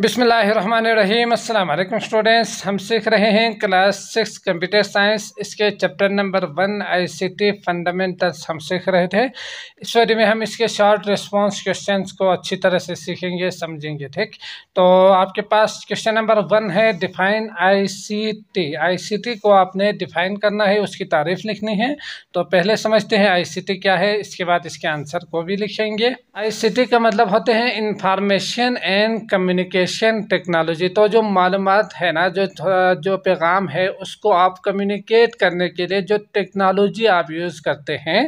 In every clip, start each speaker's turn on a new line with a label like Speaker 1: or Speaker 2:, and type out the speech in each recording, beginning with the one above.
Speaker 1: बिसमीम अल्लाम स्टूडेंट्स हम सीख रहे हैं क्लास सिक्स कंप्यूटर साइंस इसके chapter number one ICT fundamentals हम सीख रहे थे इस वीडियो में हम इसके शॉर्ट रिस्पांस क्वेश्चंस को अच्छी तरह से सीखेंगे समझेंगे ठीक तो आपके पास क्वेश्चन नंबर वन है डिफाइन सी टी को आपने डिफाइन करना है उसकी तारीफ लिखनी है तो पहले समझते हैं आई क्या है इसके बाद इसके आंसर को भी लिखेंगे आई का मतलब होते हैं information and communication communication technology तो जो मालूम है ना जो जो पैगाम है उसको आप कम्युनिकेट करने के लिए जो टेक्नोलॉजी आप यूज़ करते हैं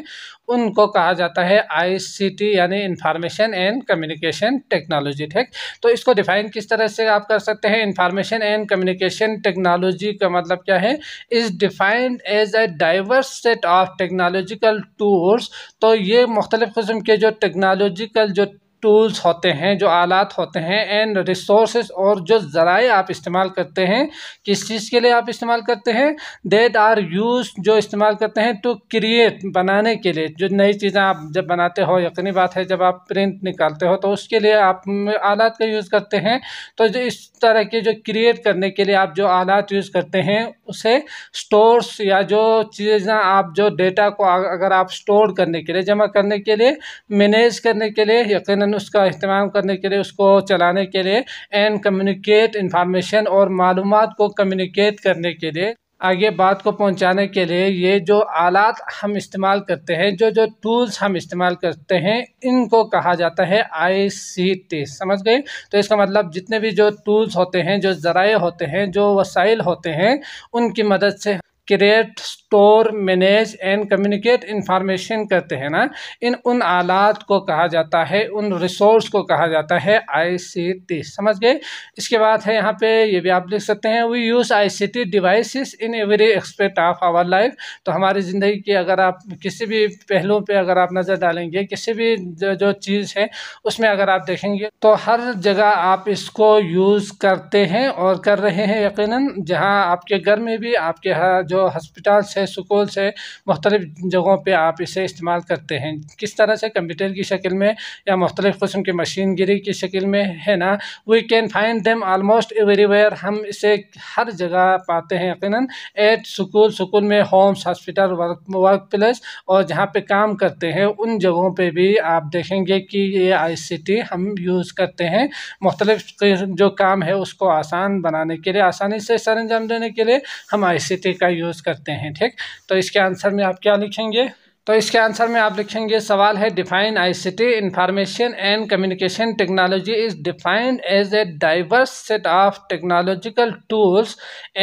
Speaker 1: उनको कहा जाता है आईसीटी यानी इंफॉर्मेशन एंड कम्युनिकेशन टेक्नोलॉजी ठीक तो इसको डिफाइन किस तरह से आप कर सकते हैं इंफॉर्मेशन एंड कम्युनिकेशन टेक्नोलॉजी का मतलब क्या है is defined as a diverse set of technological tools तो ये मुख्तलिफ़ के जो टेक्नोलॉजिकल जो टूल्स होते हैं जो आलात होते हैं एंड रिसोर्स और जो ज़राए आप इस्तेमाल करते हैं किस चीज़ के लिए आप इस्तेमाल करते हैं देट आर यूज जो इस्तेमाल करते हैं टू क्रिएट बनाने के लिए जो नई चीज़ें आप जब बनाते हो यकीनी बात है जब आप प्रिंट निकालते हो तो उसके लिए आप आलात का यूज़ करते हैं तो जो इस तरह के जो क्रिएट करने के लिए आप जो आलात यूज़ करते हैं उसे स्टोर्स या जो चीज़ें आप जो डेटा को अगर आप स्टोर करने के लिए जमा करने के लिए मैनेज करने के लिए यकीन फ़ौरन उसका इस्तेमाल करने के लिए उसको चलाने के लिए एंड कम्युनिकेट इन्फॉर्मेशन और मालूम को कम्युनिकेट करने के लिए आगे बात को पहुंचाने के लिए ये जो आलात हम इस्तेमाल करते हैं जो जो टूल्स हम इस्तेमाल करते हैं इनको कहा जाता है आईसीटी समझ गए तो इसका मतलब जितने भी जो टूल्स होते हैं जो ज़राए होते हैं जो वसाइल होते हैं उनकी मदद से create store manage and communicate information करते हैं ना इन उन आलात को कहा जाता है उन रिसोर्स को कहा जाता है आईसीटी समझ गए इसके बाद है यहाँ पे ये भी आप लिख सकते हैं we use ICT devices in every aspect of our life तो हमारी ज़िंदगी की अगर आप किसी भी पहलुओं पे अगर आप नज़र डालेंगे किसी भी जो, जो चीज़ है उसमें अगर आप देखेंगे तो हर जगह आप इसको यूज़ करते हैं और कर रहे हैं यकीन जहाँ आपके घर में भी आपके जो हॉस्पिटल्स है स्कूल्स है मुख्तलिफ़ जगहों पर आप इसे इस्तेमाल करते हैं किस तरह से कंप्यूटर की शक्ल में या मुख्तलिफ़ कस्म की मशीनगिरी की शक्ल में है ना we can find them almost everywhere हम इसे हर जगह पाते हैं यकीन एट स्कूल स्कूल में homes hospital work workplace और जहाँ पर काम करते हैं उन जगहों पर भी आप देखेंगे कि ये आई सी टी हम यूज़ करते हैं मुख्तलिफ जो काम है उसको आसान बनाने के लिए आसानी से सर अंजाम देने के लिए हम आई सी टी का यूज़ करते हैं ठीक तो इसके आंसर में आप क्या लिखेंगे तो इसके आंसर में आप लिखेंगे सवाल है define ICT information and communication technology is defined as a diverse set of technological tools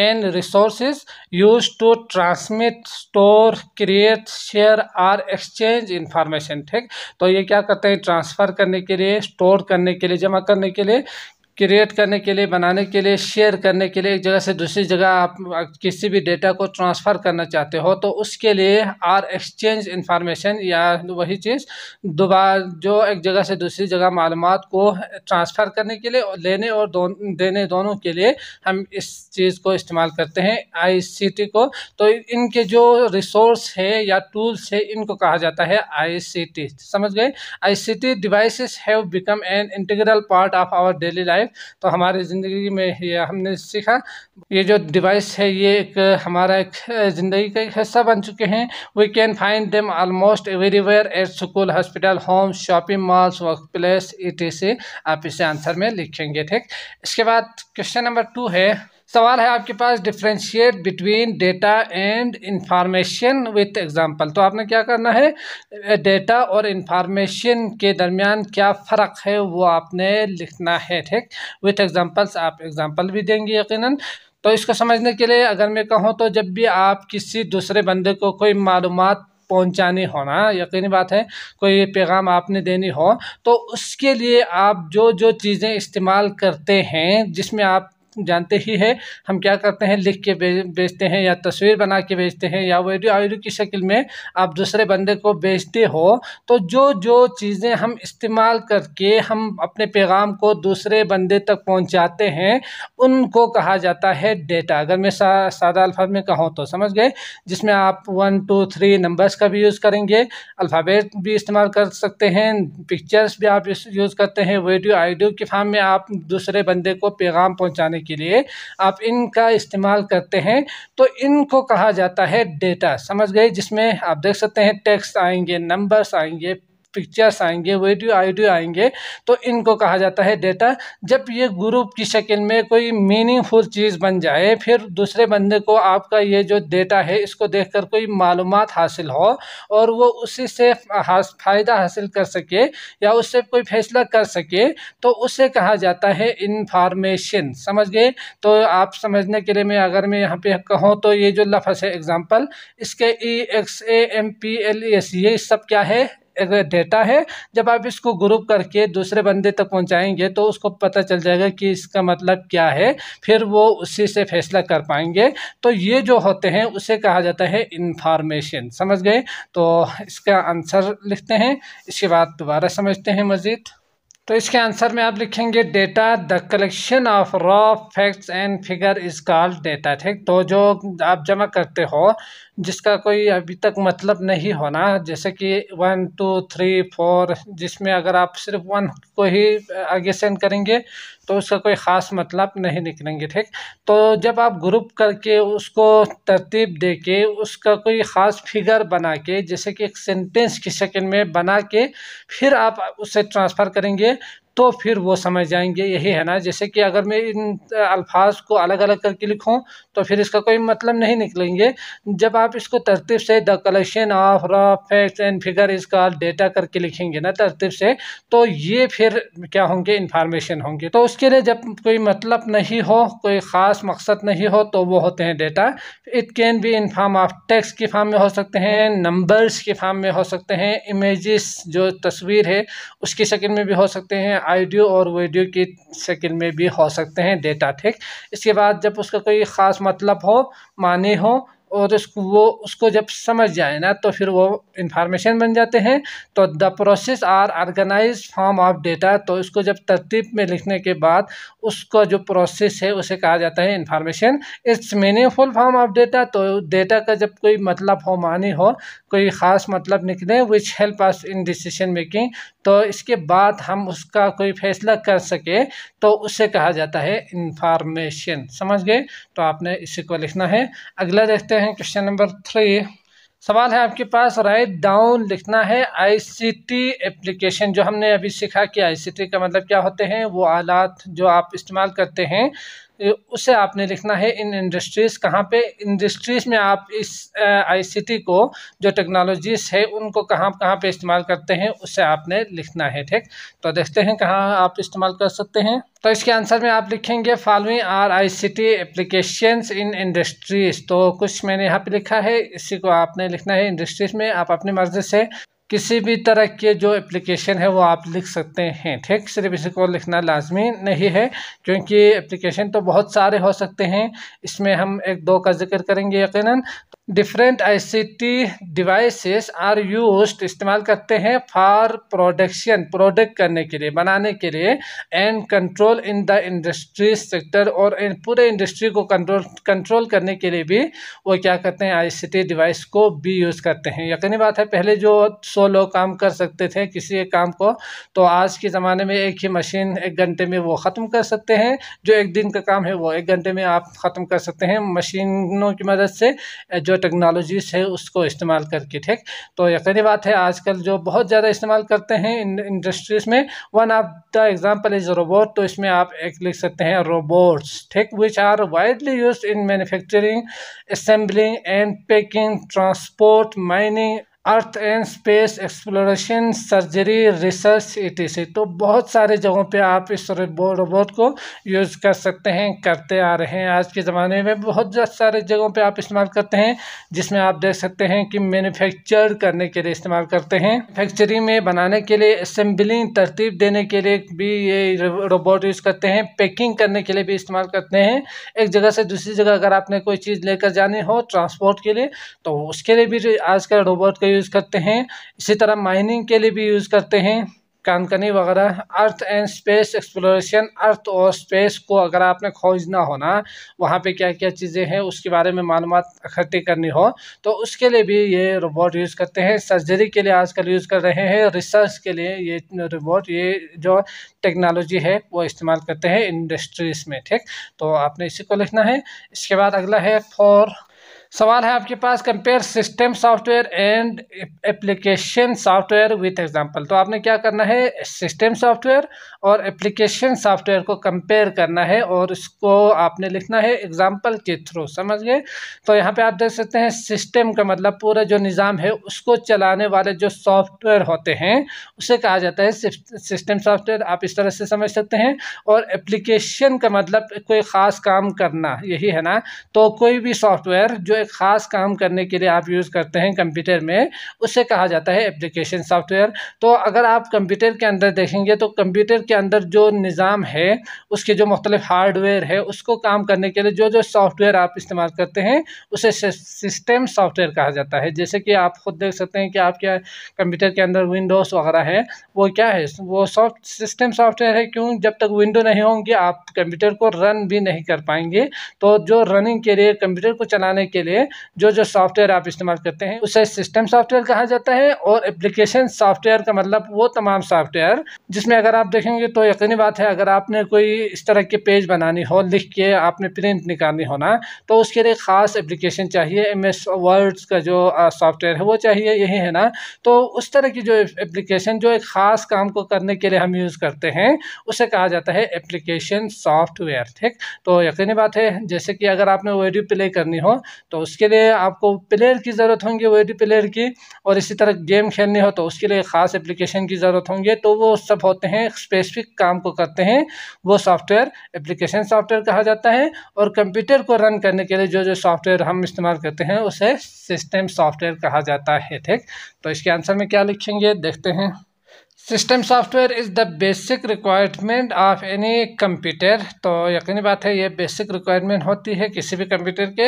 Speaker 1: and resources use to transmit store create share और एक्सचेंज इंफॉर्मेशन ठीक तो ये क्या करते हैं ट्रांसफ़र करने के लिए स्टोर करने के लिए जमा करने के लिए क्रिएट करने के लिए बनाने के लिए शेयर करने के लिए एक जगह से दूसरी जगह आप किसी भी डेटा को ट्रांसफ़र करना चाहते हो तो उसके लिए आर एक्सचेंज इंफॉर्मेशन या वही चीज़ दोबारा जो एक जगह से दूसरी जगह मालूम को ट्रांसफ़र करने के लिए लेने और दो, देने दोनों के लिए हम इस चीज़ को इस्तेमाल करते हैं आई को तो इनके जो रिसोर्स है या टूल्स है इनको कहा जाता है आई समझ गए I C T device have become an integral part of our daily life तो हमारी ज़िंदगी में यह हमने सीखा ये जो डिवाइस है ये एक हमारा एक ज़िंदगी का एक हिस्सा बन चुके हैं we can find them almost everywhere at school hospital home shopping malls work place ई आप इसे आंसर में लिखेंगे ठीक इसके बाद क्वेश्चन नंबर टू है सवाल है आपके पास differentiate between data and information with example तो आपने क्या करना है डेटा और इंफॉर्मेशन के दरमियान क्या फ़र्क है वो आपने लिखना है ठीक विथ एग्जांपल्स आप एग्जांपल भी देंगे यकीनन तो इसको समझने के लिए अगर मैं कहूँ तो जब भी आप किसी दूसरे बंदे को कोई मालूम पहुँचानी होना यकीनी बात है कोई पैगाम आपने देनी हो तो उसके लिए आप जो जो चीज़ें इस्तेमाल करते हैं जिसमें आप जानते ही है हम क्या करते हैं लिख के बेचते हैं या तस्वीर बना के बेचते हैं या वीडियो आडियो की शक्ल में आप दूसरे बंदे को बेचते हो तो जो जो चीज़ें हम इस्तेमाल करके हम अपने पैगाम को दूसरे बंदे तक पहुँचाते हैं उनको कहा जाता है डेटा अगर मैं सादा अल्फाज में कहूँ तो समझ गए जिसमें आप वन टू थ्री नंबर्स का भी यूज़ करेंगे अल्फ़ाबेट भी इस्तेमाल कर सकते हैं पिक्चर्स भी आप यूज़ करते हैं वीडियो आइडियो के फार्म में आप दूसरे बंदे को पैगाम पहुँचाने के लिए आप इनका इस्तेमाल करते हैं तो इनको कहा जाता है डेटा समझ गए जिसमें आप देख सकते हैं टेक्स्ट आएंगे नंबर्स आएंगे पिक्चर्स आएंगे वीडियो आइडियो आएंगे तो इनको कहा जाता है डेटा जब ये ग्रुप की शक्ल में कोई मीनिंगफुल चीज़ बन जाए फिर दूसरे बंदे को आपका ये जो डेटा है इसको देख कर कोई मालूम हासिल हो और वो उसी से फ़ायदा हासिल कर सके या उससे कोई फैसला कर सके तो उसे कहा जाता है इन्फॉर्मेशन समझ गए तो आप समझने के लिए मैं अगर मैं यहाँ पे कहूँ तो ये जो लफ्ज़ है एग्ज़ाम्पल इसके E X A M P L E S ये सब क्या है डेटा है जब आप इसको ग्रुप करके दूसरे बंदे तक पहुंचाएंगे तो उसको पता चल जाएगा कि इसका मतलब क्या है फिर वो उसी से फैसला कर पाएंगे तो ये जो होते हैं उसे कहा जाता है इन्फॉर्मेशन समझ गए तो इसका आंसर लिखते हैं इसके बाद दोबारा समझते हैं मज़ीद तो इसके आंसर में आप लिखेंगे data the collection of raw facts and figure is called data ठीक तो जो आप जमा करते हो जिसका कोई अभी तक मतलब नहीं होना जैसे कि वन टू थ्री फोर जिसमें अगर आप सिर्फ वन को ही आगे सेंड करेंगे तो उसका कोई ख़ास मतलब नहीं निकलेंगे ठीक तो जब आप ग्रुप करके उसको तरतीब देके उसका कोई ख़ास फिगर बना के जैसे कि एक सेंटेंस की सेकंड में बना के फिर आप उसे ट्रांसफ़र करेंगे तो फिर वो समझ जाएंगे यही है ना जैसे कि अगर मैं इन अल्फाज को अलग अलग करके लिखूं तो फिर इसका कोई मतलब नहीं निकलेंगे जब आप इसको तरतीब से the collection of raw facts and figure इसका डेटा करके लिखेंगे ना तरतीब से तो ये फिर क्या होंगे इन्फॉर्मेशन होंगे तो उसके लिए जब कोई मतलब नहीं हो कोई ख़ास मकसद नहीं हो तो वो होते हैं data it can be in form of text के फार्म में हो सकते हैं नंबर्स के फार्म में हो सकते हैं इमेज़ जो तस्वीर है उसकी शक्ल में भी हो सकते हैं ऑडियो और वीडियो की शक्ल में भी हो सकते हैं डेटा ठीक इसके बाद जब उसका कोई ख़ास मतलब हो माने हो और उसको वो उसको जब समझ जाए ना तो फिर वो इन्फॉर्मेशन बन जाते हैं तो the process are organize form of data तो इसको जब तरतीब में लिखने के बाद उसका जो प्रोसेस है उसे कहा जाता है information it's meaningful form of data तो डेटा का जब कोई मतलब हो मानी हो कोई ख़ास मतलब निकले which help us in decision making तो इसके बाद हम उसका कोई फैसला कर सके तो उसे कहा जाता है इन्फॉर्मेशन समझ गए तो आपने इसी को लिखना है अगला देखते हैं क्वेश्चन नंबर थ्री सवाल है आपके पास राइट डाउन लिखना है आईसीटी एप्लीकेशन जो हमने अभी सीखा कि आईसीटी का मतलब क्या होते हैं वो आलात जो आप इस्तेमाल करते हैं तो उसे आपने लिखना है इन इंडस्ट्रीज़ कहाँ पे इंडस्ट्रीज़ में आप इस आईसीटी को जो टेक्नोलॉजीज़ है उनको कहाँ कहाँ पे इस्तेमाल करते हैं उसे आपने लिखना है ठीक तो देखते हैं कहाँ आप इस्तेमाल कर सकते हैं तो इसके आंसर में आप लिखेंगे following are I C T applications in industries तो कुछ मैंने यहाँ पे लिखा है इसी को आपने लिखना है इंडस्ट्रीज़ में आप अपनी मर्ज़ी से किसी भी तरह के जो एप्लीकेशन है वो आप लिख सकते हैं ठीक सिर्फ इसी को लिखना लाजमी नहीं है क्योंकि एप्लीकेशन तो बहुत सारे हो सकते हैं इसमें हम एक दो का जिक्र करेंगे यकीनन different ICT devices are used इस्तेमाल करते हैं फॉर प्रोडक्शन प्रोडक्ट करने के लिए बनाने के लिए and control in the industry sector और इन पूरे इंडस्ट्री को कंट्रोल कंट्रोल करने के लिए भी वो क्या करते हैं आईसीटी डिवाइस को भी यूज़ करते हैं यकीनी बात है पहले जो सौ लोग काम कर सकते थे किसी एक काम को तो आज के ज़माने में एक ही मशीन एक घंटे में वो ख़त्म कर सकते हैं जो एक दिन का काम है वो एक घंटे में आप ख़त्म कर सकते हैं मशीनों की मदद से जो टेक्नोलॉजीज़ है उसको इस्तेमाल करके ठीक तो यकीनी बात है आजकल जो बहुत ज़्यादा इस्तेमाल करते हैं इंडस्ट्रीज़ में one of the example is robot तो इसमें आप एक लिख सकते हैं रोबोट्स ठीक which are widely use in manufacturing assembling and packing transport mining earth and space exploration surgery research ई तो बहुत सारे जगहों पे आप इस रोबोट को यूज़ कर सकते हैं करते आ रहे हैं आज के ज़माने में बहुत सारे जगहों पे आप इस्तेमाल करते हैं जिसमें आप देख सकते हैं कि मैन्युफैक्चर करने के लिए इस्तेमाल करते हैं फैक्चरी में बनाने के लिए असम्बलिंग तरतीब देने के लिए भी ये रोबोट यूज़ करते हैं पैकिंग करने के लिए भी इस्तेमाल करते हैं एक जगह से दूसरी जगह अगर आपने कोई चीज़ लेकर जानी हो ट्रांसपोर्ट के लिए तो उसके लिए भी आजकल रोबोट का यूज़ करते हैं इसी तरह माइनिंग के लिए भी यूज़ करते हैं कानकनी वगैरह earth and space exploration earth और स्पेस को अगर आपने खोजना हो ना वहाँ पे क्या क्या चीज़ें हैं उसके बारे में मालूम इकट्ठी करनी हो तो उसके लिए भी ये रोबोट यूज़ करते हैं सर्जरी के लिए आजकल यूज़ कर रहे हैं रिसर्च के लिए ये रोबोट ये जो टेक्नोलॉजी है वो इस्तेमाल करते हैं इंडस्ट्रीज़ में ठीक तो आपने इसी को लिखना है इसके बाद अगला है फॉर सवाल है आपके पास compare system software and application software with example तो आपने क्या करना है सिस्टम सॉफ्टवेयर और एप्लीकेशन सॉफ्टवेयर को कंपेयर करना है और इसको आपने लिखना है एग्जांपल के थ्रू समझ गए तो यहाँ पे आप देख सकते हैं सिस्टम का मतलब पूरा जो निज़ाम है उसको चलाने वाले जो सॉफ्टवेयर होते हैं उसे कहा जाता है सिस्टम सॉफ्टवेयर आप इस तरह से समझ सकते हैं और एप्लीकेशन का मतलब कोई ख़ास काम करना यही है ना तो कोई भी सॉफ्टवेयर जो एक ख़ास काम करने के लिए आप यूज़ करते हैं कंप्यूटर में उसे कहा जाता है एप्लीकेशन सॉफ्टवेयर तो अगर आप कंप्यूटर के अंदर देखेंगे तो कंप्यूटर के अंदर जो निज़ाम है उसके जो मुख्तलिफ हार्डवेयर है उसको काम करने के लिए जो जो सॉफ्टवेयर आप इस्तेमाल करते हैं उसे सिस्टम सॉफ्टवेयर कहा जाता है जैसे कि आप खुद देख सकते हैं कि आपके कंप्यूटर के अंदर विंडोज़ वगैरह है वो क्या है वो सॉफ्ट सिस्टम सॉफ्टवेयर है क्यों जब तक विंडो नहीं होंगी आप कंप्यूटर को रन भी नहीं कर पाएंगे तो जो रनिंग के लिए कंप्यूटर को चलाने के लिए लिए जो जो सॉफ्टवेयर आप इस्तेमाल करते हैं उसे सिस्टम सॉफ्टवेयर कहा जाता है और एप्लीकेशन सॉफ्टवेयर का मतलब वो तमाम सॉफ्टवेयर जिसमें अगर आप देखेंगे तो यकीनी बात है अगर आपने कोई इस तरह के पेज बनानी हो लिख के आपने प्रिंट निकालनी होना तो उसके लिए ख़ास एप्लीकेशन चाहिए एम एस वर्ड्स का जो सॉफ्टवेयर है वो चाहिए यही है ना तो उस तरह की जो एप्लीकेशन जो एक ख़ास काम को करने के लिए हम यूज़ करते हैं उसे कहा जाता है एप्लीकेशन सॉफ्टवेयर ठीक तो यकीनी बात है जैसे कि अगर आपने वीडियो प्ले करनी हो तो तो उसके लिए आपको प्लेयर की ज़रूरत होंगी वेडी प्लेयर की और इसी तरह गेम खेलनी हो तो उसके लिए ख़ास एप्लीकेशन की ज़रूरत होंगी तो वो सब होते हैं स्पेसिफिक काम को करते हैं वो सॉफ्टवेयर एप्लीकेशन सॉफ्टवेयर कहा जाता है और कंप्यूटर को रन करने के लिए जो जो सॉफ्टवेयर हम इस्तेमाल करते हैं उसे सिस्टम सॉफ्टवेयर कहा जाता है ठीक तो इसके आंसर में क्या लिखेंगे देखते हैं system software is the basic requirement of any computer तो यकीनी बात है ये बेसिक रिक्वायरमेंट होती है किसी भी कंप्यूटर के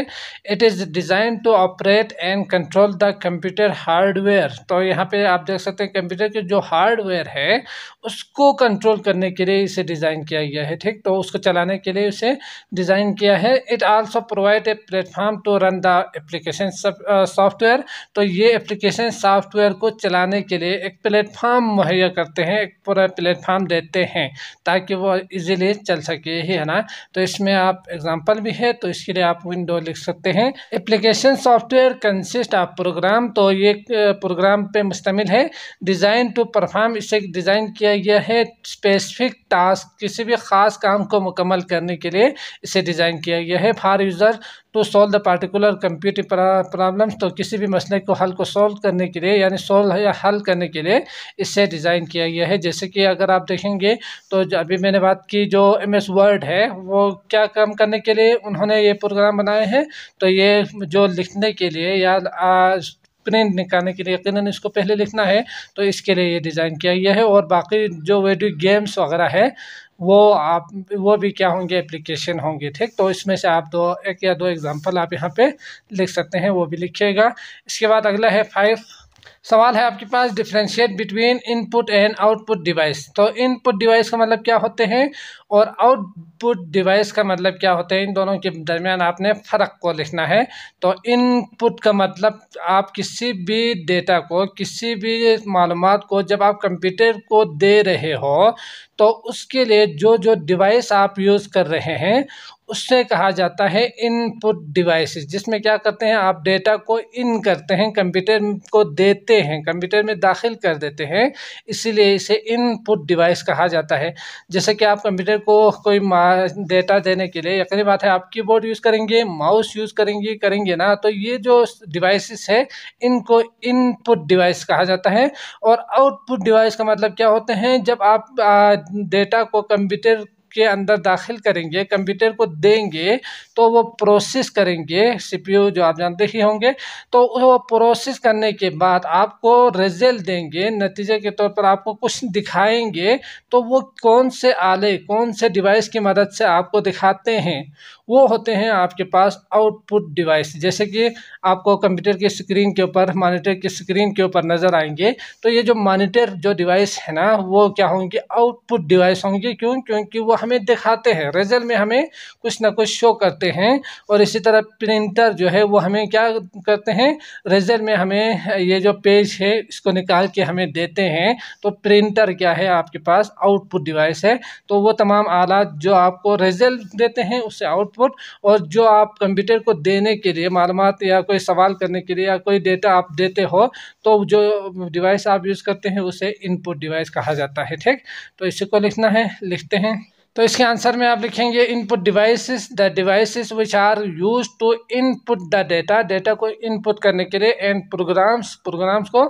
Speaker 1: it is design to operate and control the computer hardware तो यहाँ पे आप देख सकते हैं कंप्यूटर के जो हार्डवेयर है उसको कंट्रोल करने के लिए इसे डिज़ाइन किया गया है ठीक तो उसको चलाने के लिए इसे डिज़ाइन किया है it also provide a platform to run the application software तो ये एप्लीकेशन सॉफ्टवेयर को चलाने के लिए एक प्लेटफॉर्म मुहैया मुहैया करते हैं एक पूरा प्लेटफार्म देते हैं ताकि वो इजीली चल सके ही है ना तो इसमें आप एग्जांपल भी है तो इसके लिए आप विंडो लिख सकते हैं application software consist of program तो ये प्रोग्राम पे मुश्तमिल है डिज़ाइन टू परफॉर्म इसे डिज़ाइन किया गया है स्पेसिफिक टास्क किसी भी ख़ास काम को मुकम्मल करने के लिए इसे डिज़ाइन किया गया है for user to solve the particular computing problems तो किसी भी मसले को हल को सॉल्व करने के लिए यानी सॉल्व या हल करने के लिए इससे डिज़ाइन किया गया है जैसे कि अगर आप देखेंगे तो अभी मैंने बात की जो एम एस वर्ड है वो क्या काम करने के लिए उन्होंने ये प्रोग्राम बनाए हैं तो ये जो लिखने के लिए या आज प्रिंट निकालने के लिए यकीन इसको पहले लिखना है तो इसके लिए ये डिज़ाइन किया गया है और बाकी जो वीडियो गेम्स वगैरह है वो आप वो भी क्या होंगे एप्लीकेशन होंगे ठीक तो इसमें से आप दो एक या दो एग्ज़ाम्पल आप यहाँ पे लिख सकते हैं वो भी लिखिएगा इसके बाद अगला है फाइव सवाल है आपके पास differentiate between input and output device तो इनपुट डिवाइस का मतलब क्या होते हैं और आउटपुट डिवाइस का मतलब क्या होते हैं इन दोनों के दरमियान आपने फ़र्क को लिखना है तो इनपुट का मतलब आप किसी भी डेटा को किसी भी मालूम को जब आप कंप्यूटर को दे रहे हो तो उसके लिए जो जो डिवाइस आप यूज़ कर रहे हैं उससे कहा जाता है इनपुट डिवाइसेस जिसमें क्या करते हैं आप डेटा को इन करते हैं कंप्यूटर को देते देते हैं कंप्यूटर में दाखिल कर देते हैं इसीलिए इसे इनपुट डिवाइस कहा जाता है जैसे कि आप कंप्यूटर को कोई डेटा देने के लिए यकीन बात है आप कीबोर्ड यूज़ करेंगे माउस यूज़ करेंगे करेंगे ना तो ये जो डिवाइसेस है इनको इनपुट डिवाइस कहा जाता है और आउटपुट डिवाइस का मतलब क्या होते हैं जब आप डेटा को कंप्यूटर के अंदर दाखिल करेंगे कंप्यूटर को देंगे तो वो प्रोसेस करेंगे सीपीयू जो आप जानते ही होंगे तो वो प्रोसेस करने के बाद आपको रिजल्ट देंगे नतीजे के तौर पर आपको कुछ दिखाएंगे तो वो कौन से आले कौन से डिवाइस की मदद से आपको दिखाते हैं वो होते हैं आपके पास आउटपुट डिवाइस जैसे कि आपको कंप्यूटर की स्क्रीन के ऊपर मॉनिटर की स्क्रीन के ऊपर नज़र आएंगे तो ये जो मॉनिटर जो डिवाइस है ना वो क्या होंगे आउटपुट डिवाइस होंगे क्यों क्योंकि वो हमें दिखाते हैं रिजल्ट में हमें कुछ ना कुछ शो करते हैं और इसी तरह प्रिंटर जो है वो हमें क्या करते हैं रिजल्ट में हमें ये जो पेज है इसको निकाल के हमें देते हैं तो प्रिंटर क्या है आपके पास आउटपुट डिवाइस है तो वो तमाम आलात जो आपको रिजल्ट देते हैं उससे आउटपुट और जो आप कंप्यूटर को देने के लिए मालूम या कोई सवाल करने के लिए या कोई डेटा आप देते हो तो जो डिवाइस आप यूज़ करते हैं उसे इनपुट डिवाइस कहा जाता है ठीक तो इसी को लिखना है लिखते हैं तो इसके आंसर में आप लिखेंगे input devices the devices which are use to input the data data को इनपुट करने के लिए एंड प्रोग्राम्स प्रोग्राम्स को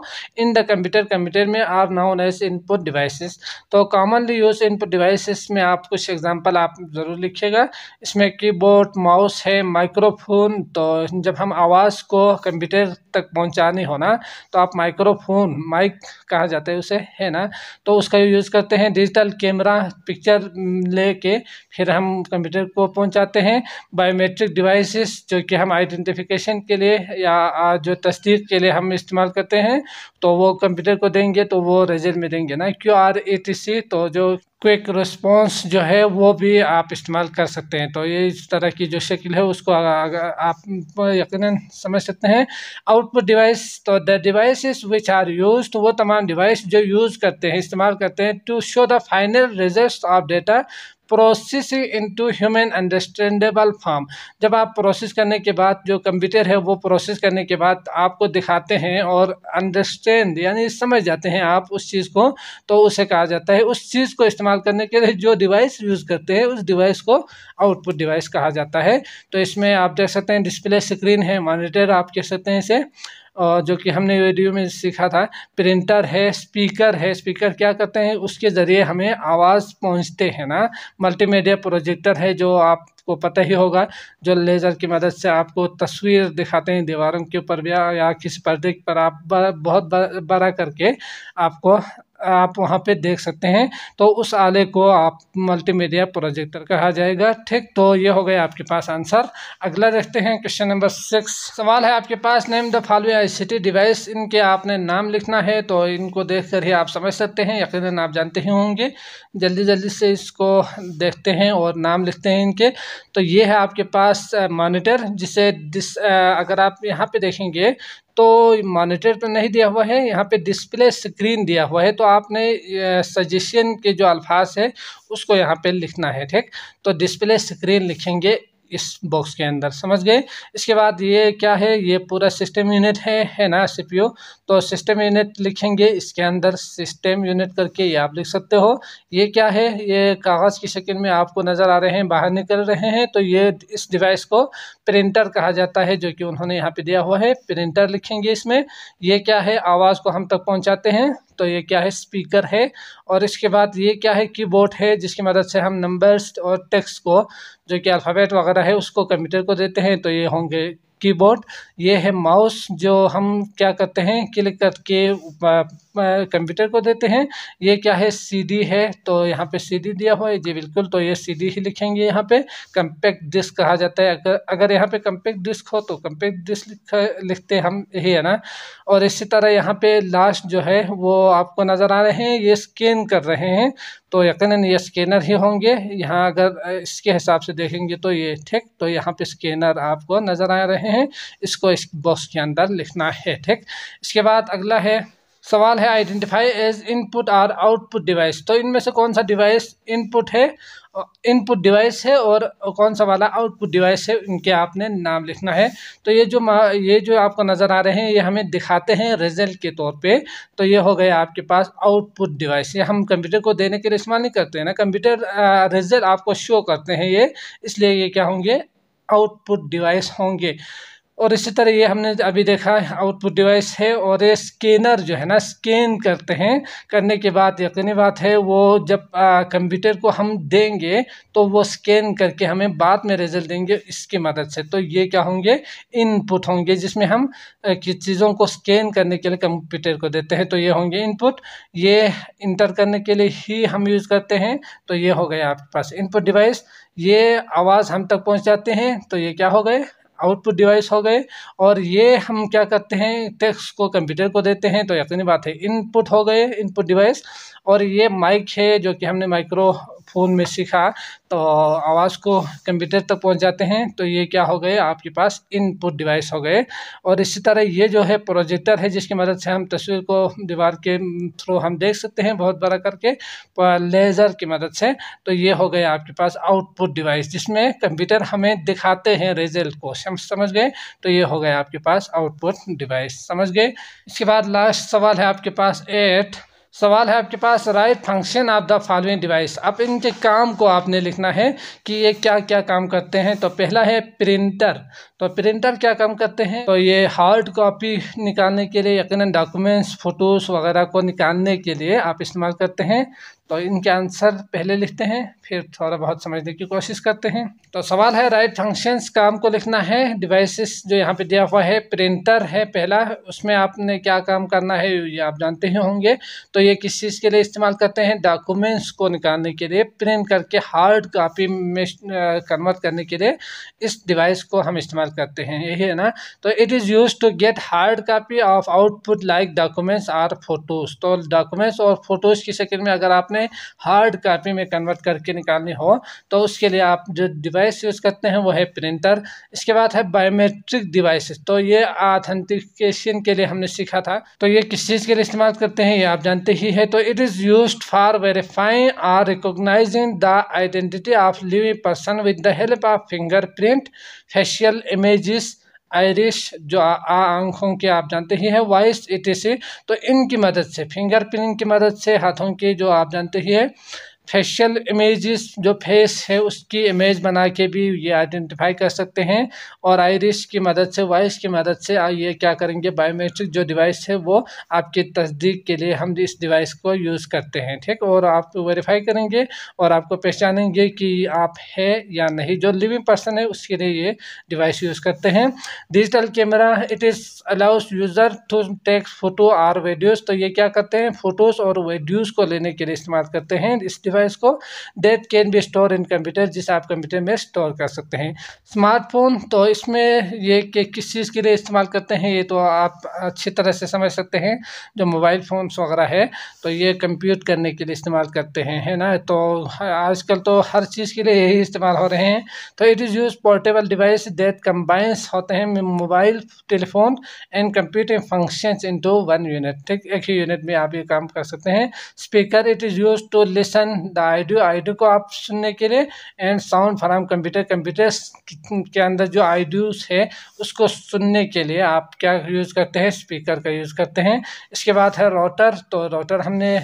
Speaker 1: इन द कंप्यूटर कंप्यूटर में are known as input devices तो कॉमनली यूज इनपुट डिवाइसेस में आप कुछ एग्जांपल आप ज़रूर लिखिएगा इसमें कीबोर्ड माउस है माइक्रोफोन तो जब हम आवाज़ को कंप्यूटर तक पहुँचानी हो ना तो आप माइक्रोफोन माइक कहा जाता है उसे है ना तो उसका यूज़ करते हैं डिजिटल कैमरा पिक्चर ले के फिर हम कंप्यूटर को पहुंचाते हैं बायोमेट्रिक डिवाइसेस जो कि हम आइडेंटिफिकेशन के लिए या जो तस्दीक के लिए हम इस्तेमाल करते हैं तो वो कंप्यूटर को देंगे तो वो रिजल्ट में देंगे ना क्यू आर ए टी सी तो जो क्विक रिस्पॉन्स जो है वो भी आप इस्तेमाल कर सकते हैं तो ये इस तरह की जो शक्ल है उसको आप यकीन समझ सकते हैं आउटपुट डिवाइस तो the devices which are use तो वो तमाम डिवाइस जो यूज़ करते हैं इस्तेमाल करते हैं to show the final result of data process into human understandable form जब आप प्रोसेस करने के बाद जो कंप्यूटर है वो प्रोसेस करने के बाद आपको दिखाते हैं और अंडरस्टैंड यानी समझ जाते हैं आप उस चीज़ को तो उसे कहा जाता है उस चीज़ को इस्तेमाल करने के लिए जो डिवाइस यूज़ करते हैं उस डिवाइस को आउटपुट डिवाइस कहा जाता है तो इसमें आप देख सकते हैं डिस्प्ले स्क्रीन है मॉनिटर आप कह सकते हैं इसे और जो कि हमने वीडियो में सीखा था प्रिंटर है स्पीकर है स्पीकर क्या करते हैं उसके ज़रिए हमें आवाज़ पहुंचते हैं ना मल्टीमीडिया प्रोजेक्टर है जो आपको पता ही होगा जो लेज़र की मदद से आपको तस्वीर दिखाते हैं दीवारों के ऊपर या किसी पर्दे पर आप बहुत बड़ा करके आपको आप वहाँ पे देख सकते हैं तो उस आले को आप मल्टीमीडिया प्रोजेक्टर कहा जाएगा ठीक तो ये हो गया आपके पास आंसर अगला देखते हैं क्वेश्चन नंबर सिक्स सवाल है आपके पास name the following ICT device इनके आपने नाम लिखना है तो इनको देख ही आप समझ सकते हैं यकीन आप जानते ही होंगे जल्दी जल्दी से इसको देखते हैं और नाम लिखते हैं इनके तो ये है आपके पास मॉनिटर जिसे अगर आप यहाँ पर देखेंगे तो मॉनिटर तो नहीं दिया हुआ है यहाँ पे डिस्प्ले स्क्रीन दिया हुआ है तो आपने सजेशन के जो अल्फाज है उसको यहाँ पे लिखना है ठीक तो डिस्प्ले स्क्रीन लिखेंगे इस बॉक्स के अंदर समझ गए इसके बाद ये क्या है ये पूरा सिस्टम यूनिट है है ना सीपीयू तो सिस्टम यूनिट लिखेंगे इसके अंदर सिस्टम यूनिट करके ये आप लिख सकते हो ये क्या है ये कागज़ की शक्ल में आपको नज़र आ रहे हैं बाहर निकल रहे हैं तो ये इस डिवाइस को प्रिंटर कहा जाता है जो कि उन्होंने यहाँ पर दिया हुआ है प्रिंटर लिखेंगे इसमें यह क्या है आवाज़ को हम तक पहुँचाते हैं तो ये क्या है स्पीकर है और इसके बाद ये क्या है कीबोर्ड है जिसकी मदद से हम नंबर्स और टेक्स्ट को जो कि अल्फ़ाबेट वगैरह है उसको कंप्यूटर को देते हैं तो ये होंगे कीबोर्ड ये है माउस जो हम क्या करते हैं क्लिक करके कंप्यूटर को देते हैं ये क्या है सीडी है तो यहाँ पे सीडी दिया हुआ है जी बिल्कुल तो ये सीडी ही लिखेंगे यहाँ पे कंपैक्ट डिस्क कहा जाता है अगर अगर यहाँ पे कंपेक्ट डिस्क हो तो कंपेक्ट डिस्क लिख, लिखते हम यही है ना और इसी तरह यहाँ पे लास्ट जो है वो आपको नज़र आ रहे हैं ये स्कैन कर रहे हैं तो यकीन ये स्कैनर ही होंगे यहाँ अगर इसके हिसाब से देखेंगे तो ये ठीक तो यहाँ पे स्कैनर आपको नज़र आ रहे हैं इसको इस बॉक्स के अंदर लिखना है ठीक इसके बाद अगला है सवाल है identify as input or output device तो इनमें से कौन सा डिवाइस इनपुट है इनपुट डिवाइस है और कौन सा वाला आउटपुट डिवाइस है इनके आपने नाम लिखना है तो ये जो ये जो आपको नज़र आ रहे हैं ये हमें दिखाते हैं रिजल्ट के तौर पे तो ये हो गया आपके पास आउटपुट डिवाइस ये हम कंप्यूटर को देने के लिए इस्तेमाल नहीं करते हैं ना कंप्यूटर रिजल्ट आपको शो करते हैं ये इसलिए ये क्या होंगे आउटपुट डिवाइस होंगे और इसी तरह ये हमने अभी देखा है आउटपुट डिवाइस है और ये स्कैनर जो है ना स्कैन करते हैं करने के बाद यकीनी बात है वो जब कंप्यूटर को हम देंगे तो वो स्कैन करके हमें बाद में रिजल्ट देंगे इसकी मदद से तो ये क्या होंगे इनपुट होंगे जिसमें हम चीज़ों को स्कैन करने के लिए कंप्यूटर को देते हैं तो ये होंगे इनपुट ये इंटर करने के लिए ही हम यूज़ करते हैं तो ये हो गया आपके पास इनपुट डिवाइस ये आवाज़ हम तक पहुँच जाते हैं तो ये क्या हो गए आउटपुट डिवाइस हो गए और ये हम क्या करते हैं टेक्स्ट को कंप्यूटर को देते हैं तो यकीनी बात है इनपुट हो गए इनपुट डिवाइस और ये माइक है जो कि हमने माइक्रोफोन में सीखा तो आवाज़ को कंप्यूटर तक जाते हैं तो ये क्या हो गए आपके पास इनपुट डिवाइस हो गए और इसी तरह ये जो है प्रोजेक्टर है जिसकी मदद से हम तस्वीर को दीवार के थ्रू हम देख सकते हैं बहुत बड़ा करके लेज़र की मदद से तो ये हो गए आपके पास आउटपुट डिवाइस जिसमें कंप्यूटर हमें दिखाते हैं रिजल्ट को समझ गए तो ये हो गया आपके पास आउटपुट डिवाइस समझ गए इसके बाद लास्ट सवाल है आपके पास एट सवाल है आपके पास write function of the following device अब इनके काम को आपने लिखना है कि ये क्या क्या काम करते हैं तो पहला है प्रिंटर तो प्रिंटर क्या काम करते हैं तो ये हार्ड कॉपी निकालने के लिए यकीन डॉक्यूमेंट्स फोटोज़ वगैरह को निकालने के लिए आप इस्तेमाल करते हैं तो इनके आंसर पहले लिखते हैं फिर थोड़ा बहुत समझने की कोशिश करते हैं तो सवाल है राइट फंक्शंस काम को लिखना है डिवाइसेस जो यहाँ पे दिया हुआ है प्रिंटर है पहला उसमें आपने क्या काम करना है ये आप जानते ही होंगे तो तो ये किस चीज़ के लिए इस्तेमाल करते हैं डॉक्यूमेंट्स को निकालने के लिए प्रिंट करके हार्ड कापी में कन्वर्ट करने के लिए इस डिवाइस को हम इस्तेमाल करते हैं यही है ना तो it is use to get hard copy of output like documents or photos तो डॉक्यूमेंट्स और फोटोज़ की शक्ल में अगर आपने हार्ड कापी में कन्वर्ट करके निकालनी हो तो उसके लिए आप जो डिवाइस यूज़ करते हैं वो है प्रिंटर इसके बाद है बायोमेट्रिक डिवाइस तो ये ऑथेंटिकेशन के लिए हमने सीखा था तो ये किस चीज़ के लिए इस्तेमाल करते हैं ये आप जानते ही है तो it is use for verifying or recognising the identity of living person with the help of fingerprint facial images iris जो आंखों के आप जानते ही है वॉइस इट तो इनकी मदद से फिंगर प्रिंट की मदद से हाथों की जो आप जानते ही है फेशियल इमेजेस जो फेस है उसकी इमेज बना के भी ये आइडेंटिफाई कर सकते हैं और आयरिस की मदद से वॉइस की मदद से ये क्या करेंगे बायोमेट्रिक जो डिवाइस है वो आपकी तस्दीक के लिए हम इस डिवाइस को यूज़ करते हैं ठीक और आप वेरीफाई करेंगे और आपको पहचानेंगे कि आप है या नहीं जो लिविंग पर्सन है उसके लिए ये डिवाइस यूज़ करते हैं digital camera it is allows user to take photo or videos तो ये क्या करते हैं फ़ोटोज़ और वीडियोज़ को लेने के लिए इस्तेमाल करते हैं इस डिवाइस है इसको that can be store in computer जिसे आप कंप्यूटर में स्टोर कर सकते हैं स्मार्टफोन तो इसमें ये कि किस चीज़ के लिए इस्तेमाल करते हैं ये तो आप अच्छी तरह से समझ सकते हैं जो मोबाइल फ़ोन्स वगैरह है तो ये कंप्यूट करने के लिए इस्तेमाल करते हैं है ना तो आजकल तो हर चीज़ के लिए यही इस्तेमाल हो रहे हैं तो it is use portable device that combines होते हैं mobile telephone and computing functions to one unit ठीक एक ही यूनिट में आप ये काम कर सकते हैं speaker it is use to listen the audio audio को आप सुनने के लिए and sound from computer computer के अंदर जो आईडी है उसको सुनने के लिए आप क्या यूज़ करते हैं स्पीकर का यूज़ करते हैं इसके बाद है राउटर तो राउटर हमने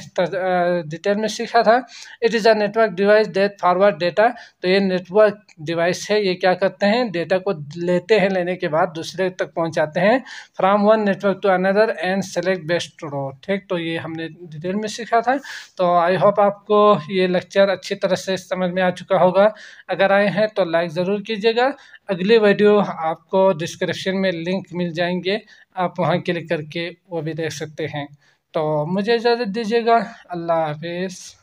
Speaker 1: डिटेल में सीखा था it is a network device that forward data तो ये नेटवर्क डिवाइस है ये क्या करते हैं डेटा को लेते हैं लेने के बाद दूसरे तक पहुँचाते हैं from one network to another and select best road ठीक तो ये हमने डिटेल में सीखा था तो आई होप आपको ये लेक्चर अच्छी तरह से समझ में आ चुका होगा अगर आए हैं तो लाइक ज़रूर कीजिएगा अगले वीडियो आपको डिस्क्रिप्शन में लिंक मिल जाएंगे आप वहाँ क्लिक करके वो भी देख सकते हैं तो मुझे इजाज़त दीजिएगा अल्लाह हाफिज़